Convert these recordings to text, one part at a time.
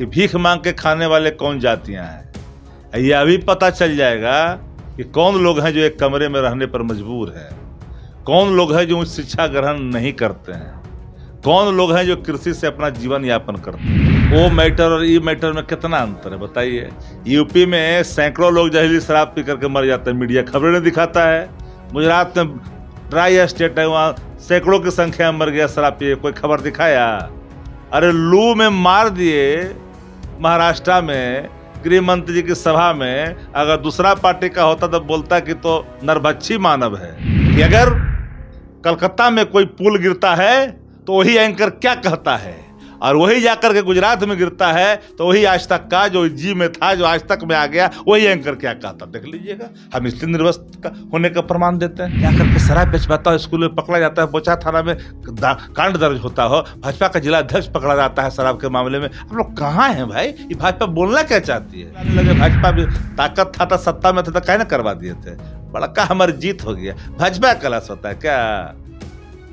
कि भीख मांग के खाने वाले कौन जातियां हैं यह अभी पता चल जाएगा कि कौन लोग हैं जो एक कमरे में रहने पर मजबूर हैं कौन लोग हैं जो उच्च शिक्षा ग्रहण नहीं करते हैं कौन लोग हैं जो कृषि से अपना जीवन यापन करते हैं वो मैटर और ई मैटर में कितना अंतर है बताइए यूपी में सैकड़ों लोग जहरीली शराब पी करके मर जाते हैं मीडिया खबरें नहीं दिखाता है गुजरात में ड्राई स्टेट है वहाँ सैकड़ों की संख्या में मर गया शराब पिए कोई खबर दिखाया अरे लू में मार दिए महाराष्ट्र में गृह मंत्री जी की सभा में अगर दूसरा पार्टी का होता तो बोलता कि तो नरभक्षी मानव है कि अगर कलकत्ता में कोई पुल गिरता है तो वही एंकर क्या कहता है और वही जाकर के गुजरात में गिरता है तो वही आज तक का जो जी में था जो आज तक में आ गया वही एंकर क्या कहता देख लीजिएगा हम इसलिए निर्वस्त होने का प्रमाण देते हैं क्या करके शराब बेचवाता है स्कूल में पकड़ा जाता है बोचा थाना में कांड दर्ज होता हो भाजपा का जिला अध्यक्ष पकड़ा जाता है शराब के मामले में हम लोग कहाँ हैं भाई ये भाजपा बोलना क्या चाहती है भाजपा भी ताकत था तो सत्ता में था तो कहना करवा दिए थे बड़का हमारी जीत हो गया भाजपा कलाश होता है क्या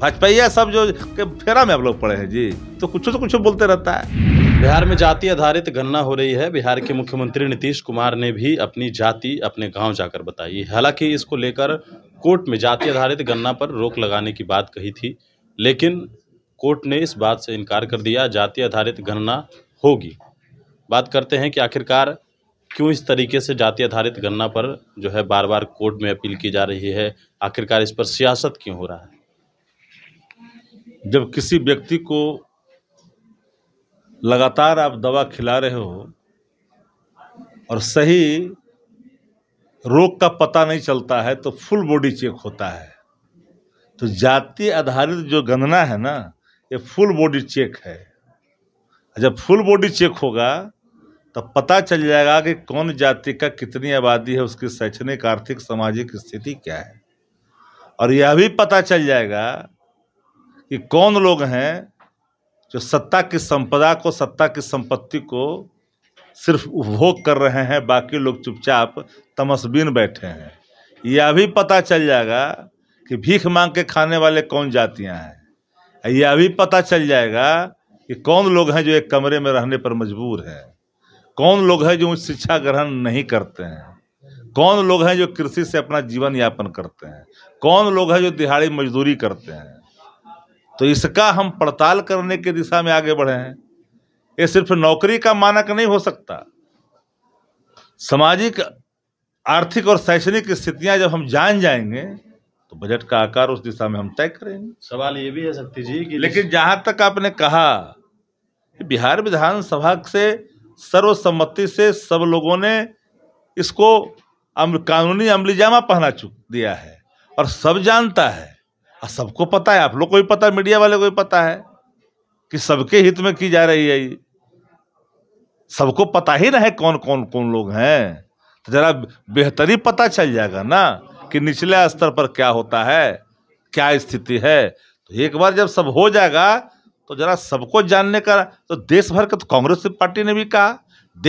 भाजपाइया सब जो के फेरा में आप लोग पड़े हैं जी तो कुछ तो कुछ बोलते रहता है बिहार में जाति आधारित गणना हो रही है बिहार के मुख्यमंत्री नीतीश कुमार ने भी अपनी जाति अपने गांव जाकर बताई हालांकि इसको लेकर कोर्ट में जाति आधारित गणना पर रोक लगाने की बात कही थी लेकिन कोर्ट ने इस बात से इनकार कर दिया जाति आधारित गणना होगी बात करते हैं कि आखिरकार क्यों इस तरीके से जाति आधारित गणना पर जो है बार बार कोर्ट में अपील की जा रही है आखिरकार इस पर सियासत क्यों हो रहा है जब किसी व्यक्ति को लगातार आप दवा खिला रहे हो और सही रोग का पता नहीं चलता है तो फुल बॉडी चेक होता है तो जाति आधारित जो गणना है ना ये फुल बॉडी चेक है जब फुल बॉडी चेक होगा तब पता चल जाएगा कि कौन जाति का कितनी आबादी है उसकी शैक्षणिक आर्थिक सामाजिक स्थिति क्या है और यह भी पता चल जाएगा कि कौन लोग हैं जो सत्ता की संपदा को सत्ता की संपत्ति को सिर्फ उपभोग कर रहे हैं बाकी लोग चुपचाप तमसबीन बैठे हैं यह भी पता चल जाएगा कि भीख मांग के खाने वाले कौन जातियां हैं यह भी पता चल जाएगा कि कौन लोग हैं जो एक कमरे में रहने पर मजबूर हैं कौन लोग हैं जो उच्च शिक्षा ग्रहण नहीं करते हैं कौन लोग हैं जो कृषि से अपना जीवन यापन करते हैं कौन लोग हैं जो दिहाड़ी मजदूरी करते हैं तो इसका हम पड़ताल करने की दिशा में आगे बढ़े हैं ये सिर्फ नौकरी का मानक नहीं हो सकता सामाजिक आर्थिक और शैक्षणिक स्थितियां जब हम जान जाएंगे तो बजट का आकार उस दिशा में हम तय करेंगे सवाल ये भी है शक्ति जी कि लेकिन जहां तक आपने कहा बिहार विधानसभा से सर्वसम्मति से सब लोगों ने इसको अम्ल, कानूनी अमलीजामा पहना चुक दिया है और सब जानता है और सबको पता है आप लोग को भी पता है मीडिया वाले को भी पता है कि सबके हित में की जा रही है ये सबको पता ही ना है कौन कौन कौन लोग हैं तो जरा बेहतरी पता चल जाएगा ना कि निचले स्तर पर क्या होता है क्या स्थिति है तो एक बार जब सब हो जाएगा तो जरा सबको जानने का तो देश भर के तो कांग्रेस पार्टी ने भी कहा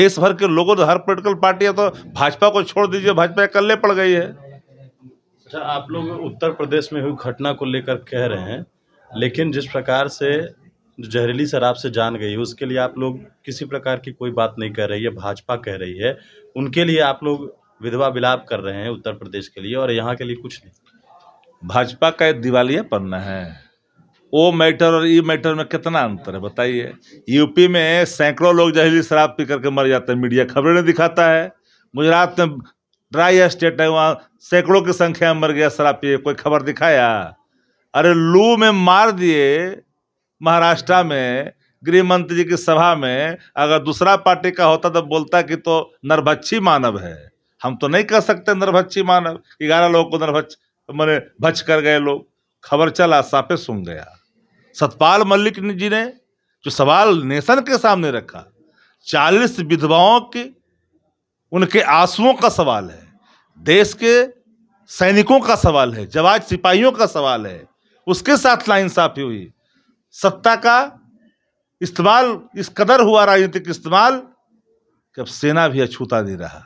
देश भर के लोगों तो हर पोलिटिकल पार्टियां तो भाजपा को छोड़ दीजिए भाजपा कल्ले पड़ गई है अच्छा आप लोग उत्तर प्रदेश में हुई घटना को लेकर कह रहे हैं लेकिन जिस प्रकार से जहरीली शराब से जान गई उसके लिए आप लोग किसी प्रकार की कोई बात नहीं कर रही है भाजपा कह रही है उनके लिए आप लोग विधवा विलाप कर रहे हैं उत्तर प्रदेश के लिए और यहाँ के लिए कुछ नहीं भाजपा का दिवालिया पन्ना है वो मैटर और ई मैटर में कितना अंतर है बताइए यूपी में सैकड़ों लोग जहरीली शराब पी करके मर जाते हैं मीडिया खबरें नहीं दिखाता है गुजरात में ड्राई स्टेट है वहाँ सैकड़ों की संख्या में मर गया शराब पिए कोई खबर दिखाया अरे लू में मार दिए महाराष्ट्र में गृह मंत्री जी की सभा में अगर दूसरा पार्टी का होता तो बोलता कि तो नरभच्छी मानव है हम तो नहीं कह सकते नरभच्छी मानव ग्यारह लोगों को नरभच मैंने भच कर गए लोग खबर चला साफे सुन गया सतपाल मल्लिक जी ने जो सवाल नेशन के सामने रखा चालीस विधवाओं की उनके आंसुओं का सवाल है देश के सैनिकों का सवाल है जवाज सिपाहियों का सवाल है उसके साथ लाइंसाफी हुई सत्ता का इस्तेमाल इस कदर हुआ राजनीतिक इस्तेमाल कि अब सेना भी अछूता नहीं रहा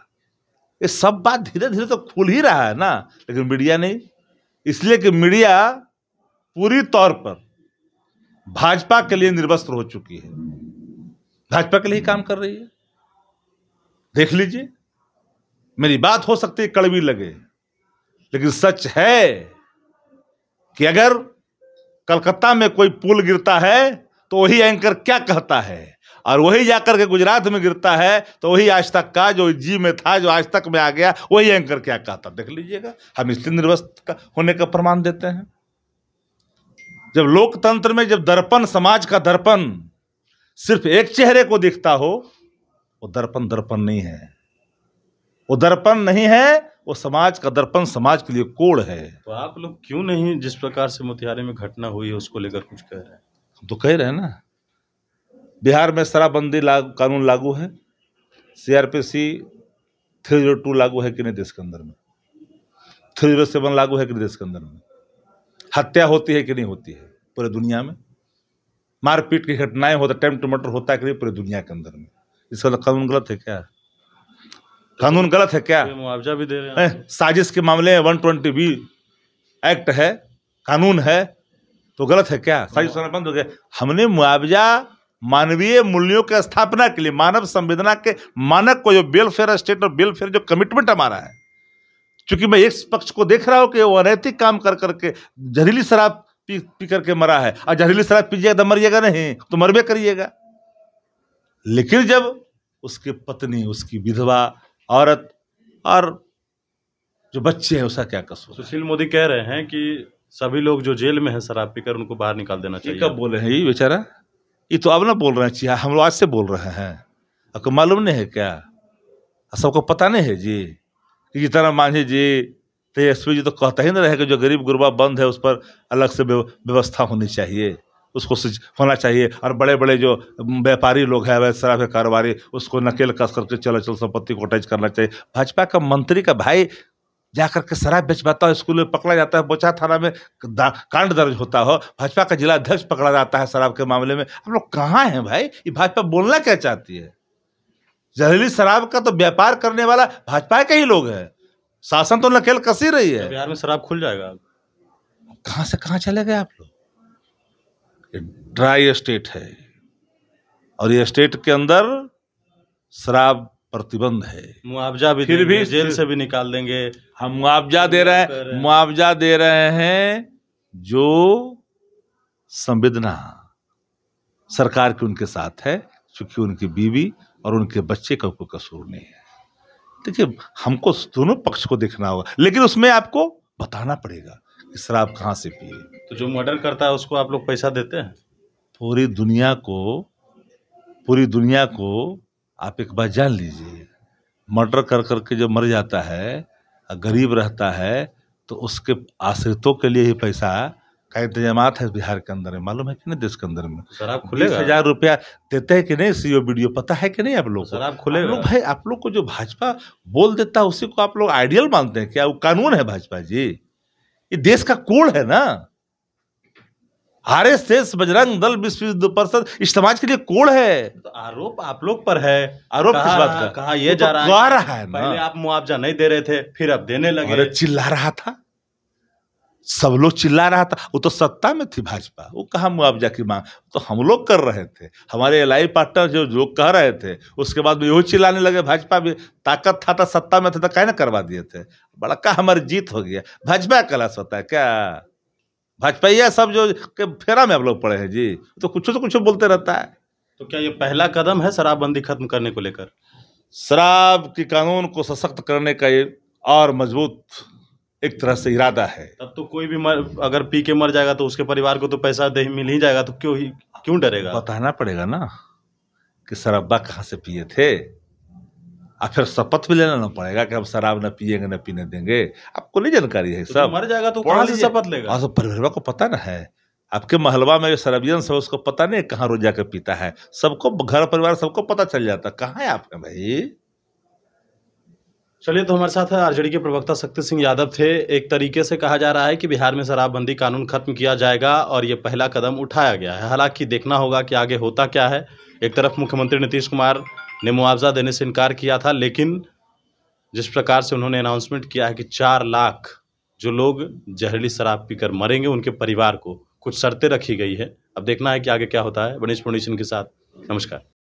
ये सब बात धीरे धीरे तो खुल ही रहा है ना लेकिन मीडिया नहीं इसलिए कि मीडिया पूरी तौर पर भाजपा के लिए निर्वस्त्र हो चुकी है भाजपा के लिए काम कर रही है देख लीजिए मेरी बात हो सकती है कड़वी लगे लेकिन सच है कि अगर कलकत्ता में कोई पुल गिरता है तो वही एंकर क्या कहता है और वही जाकर के गुजरात में गिरता है तो वही आज तक का जो जी में था जो आज तक में आ गया वही एंकर क्या कहता देख लीजिएगा हम इसलिए निर्वस्त होने का प्रमाण देते हैं जब लोकतंत्र में जब दर्पण समाज का दर्पण सिर्फ एक चेहरे को दिखता हो वो दर्पण दर्पण नहीं है वो दर्पण नहीं है वो समाज का दर्पण समाज के लिए कोड़ है तो आप लोग क्यों नहीं जिस प्रकार से मोतिहारी में घटना हुई है उसको लेकर कुछ कह रहे हैं तो कह रहे हैं ना बिहार में शराबबंदी लागू कानून लागू है C R P C three zero two लागू है कि नहीं देश के अंदर में थ्री जीरो सेवन लागू है कि नहीं देश के अंदर में हत्या होती है कि नहीं होती है पूरे दुनिया में मारपीट की घटनाएं होता टू टमाटर होता है कि नहीं पूरे दुनिया के अंदर में वाला तो कानून गलत है क्या कानून गलत है क्या मुआवजा भी दे रहे हैं साजिश के मामले में वन ट्वेंटी बी एक्ट है कानून है तो गलत है क्या साजिश हाँ। होना बंद हो गया हमने मुआवजा मानवीय मूल्यों की स्थापना के लिए मानव संवेदना के मानक को जो वेलफेयर स्टेट और वेलफेयर जो कमिटमेंट हमारा है क्योंकि मैं एक पक्ष को देख रहा हूं कि वो अनैतिक काम कर करके जहरीली शराब पी पी करके मरा है और जहरीली शराब पीजिएगा तो मरिएगा नहीं तो मरबे करिएगा लेकिन जब उसके पत्नी उसकी विधवा औरत और जो बच्चे हैं उसका क्या कसूर सुशील मोदी कह रहे हैं कि सभी लोग जो जेल में हैं शराब पीकर उनको बाहर निकाल देना चाहिए कब बोले हैं ये बेचारा ये तो अब ना बोल रहे हैं हम लोग आज से बोल रहे हैं आपको मालूम नहीं है क्या सबको पता नहीं है जी कि जितना मांझी जी तेजस्वी जी तो, तो कहता ही रहे रहेगा जो गरीब गुरबा बंद है उस पर अलग से व्यवस्था होनी चाहिए उसको होना चाहिए और बड़े बड़े जो व्यापारी लोग हैं वैसा के कारोबारी उसको नकेल कस करके चलो चलो संपत्ति को अटैच करना चाहिए भाजपा का मंत्री का भाई जा करके शराब बेचवाता है स्कूल में पकड़ा जाता है बोचा थाना में कांड दर्ज होता हो भाजपा का जिला अध्यक्ष पकड़ा जाता है शराब के मामले में हम लोग कहाँ हैं भाई ये भाजपा बोलना क्या चाहती है जहरीली शराब का तो व्यापार करने वाला भाजपा के ही लोग हैं शासन तो नकेल कसी रही है बिहार में शराब खुल जाएगा कहाँ से कहाँ चले गए आप लोग ड्राई स्टेट है और ये स्टेट के अंदर शराब प्रतिबंध है मुआवजा भी फिर भी जेल से भी निकाल देंगे हम मुआवजा दे रहे हैं मुआवजा दे रहे हैं जो संवेदना सरकार की उनके साथ है चूंकि उनकी बीवी और उनके बच्चे का कोई कसूर नहीं है देखिए हमको दोनों पक्ष को देखना होगा लेकिन उसमें आपको बताना पड़ेगा कि शराब कहाँ से पिए तो जो मर्डर करता है उसको आप लोग पैसा देते हैं पूरी दुनिया को पूरी दुनिया को आप एक बार जान लीजिए मर्डर कर कर के जब मर जाता है गरीब रहता है तो उसके आश्रितों के लिए ही पैसा का इंतजाम है बिहार के अंदर में मालूम है कि नहीं देश के अंदर में सर आप खुले हजार रुपया देते हैं कि नहीं सीओ वीडियो पता है कि नहीं आप लोग सर आप खुले लोग भाई आप लोग को जो भाजपा बोल देता है उसी को आप लोग आइडियल मानते हैं क्या वो कानून है भाजपा जी ये देश का कोण है ना हारे से बजरंग दल विश्व परिषद इस समाज के लिए कोण है तो आरोप आप लोग पर है आरोप किस बात का कहा यह तो जा रहा है, रहा है पहले आप मुआवजा नहीं दे रहे थे फिर आप देने लगे चिल्ला रहा था सब लोग चिल्ला रहा था वो तो सत्ता में थी भाजपा वो कहाँ मुआवजा की मांग तो हम लोग कर रहे थे हमारे एलाई पार्टनर जो जो कह रहे थे उसके बाद यही चिल्लाने लगे भाजपा भी ताकत था तो सत्ता में था तो कह ना करवा दिए थे बड़का हमारी जीत हो गया भाजपा कलाश होता है क्या भाजपा यह सब जो फेरा में आप लोग पड़े हैं जी तो कुछ तो कुछ बोलते रहता है तो क्या ये पहला कदम है शराबबंदी खत्म करने को लेकर शराब के कानून को सशक्त करने का ये और मजबूत एक तरह से इरादा है तब तो कोई भी मर, अगर पी के मर जाएगा तो उसके परिवार को तो पैसा दे मिल ही जाएगा तो क्यों ही क्यों डरेगा बताना पड़ेगा ना कि शराबा कहाँ से पिए थे और फिर शपथ भी लेना ना पड़ेगा कि हम शराब ना पिएंगे ना पीने देंगे आपको नहीं जानकारी है तो सब तो मर जाएगा तो कहाँ से शपथ लेगा और हाँ, तो परिवार को पता ना है आपके महलवा में जो शराबियंस उसको पता नहीं कहाँ रोज जाकर पीता है सबको घर परिवार सबको पता चल जाता कहाँ है आपका भाई चलिए तो हमारे साथ आरजेडी के प्रवक्ता शक्ति सिंह यादव थे एक तरीके से कहा जा रहा है कि बिहार में शराबबंदी कानून खत्म किया जाएगा और ये पहला कदम उठाया गया है हालांकि देखना होगा कि आगे होता क्या है एक तरफ मुख्यमंत्री नीतीश कुमार ने मुआवजा देने से इनकार किया था लेकिन जिस प्रकार से उन्होंने अनाउंसमेंट किया है कि चार लाख जो लोग जहरीली शराब पीकर मरेंगे उनके परिवार को कुछ शर्तें रखी गई है अब देखना है कि आगे क्या होता है बनीश फाउंडेशन के साथ नमस्कार